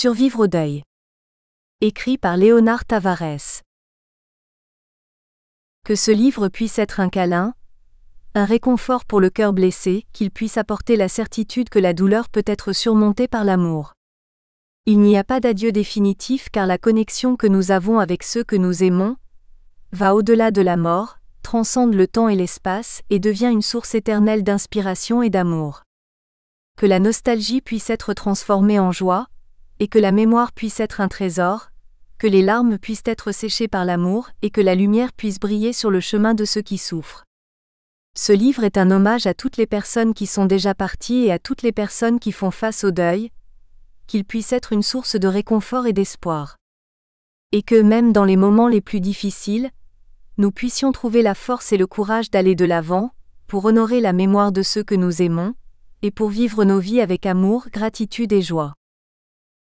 Survivre au deuil. Écrit par Léonard Tavares. Que ce livre puisse être un câlin, un réconfort pour le cœur blessé, qu'il puisse apporter la certitude que la douleur peut être surmontée par l'amour. Il n'y a pas d'adieu définitif car la connexion que nous avons avec ceux que nous aimons va au-delà de la mort, transcende le temps et l'espace et devient une source éternelle d'inspiration et d'amour. Que la nostalgie puisse être transformée en joie, et que la mémoire puisse être un trésor, que les larmes puissent être séchées par l'amour et que la lumière puisse briller sur le chemin de ceux qui souffrent. Ce livre est un hommage à toutes les personnes qui sont déjà parties et à toutes les personnes qui font face au deuil, qu'il puisse être une source de réconfort et d'espoir. Et que même dans les moments les plus difficiles, nous puissions trouver la force et le courage d'aller de l'avant, pour honorer la mémoire de ceux que nous aimons, et pour vivre nos vies avec amour, gratitude et joie.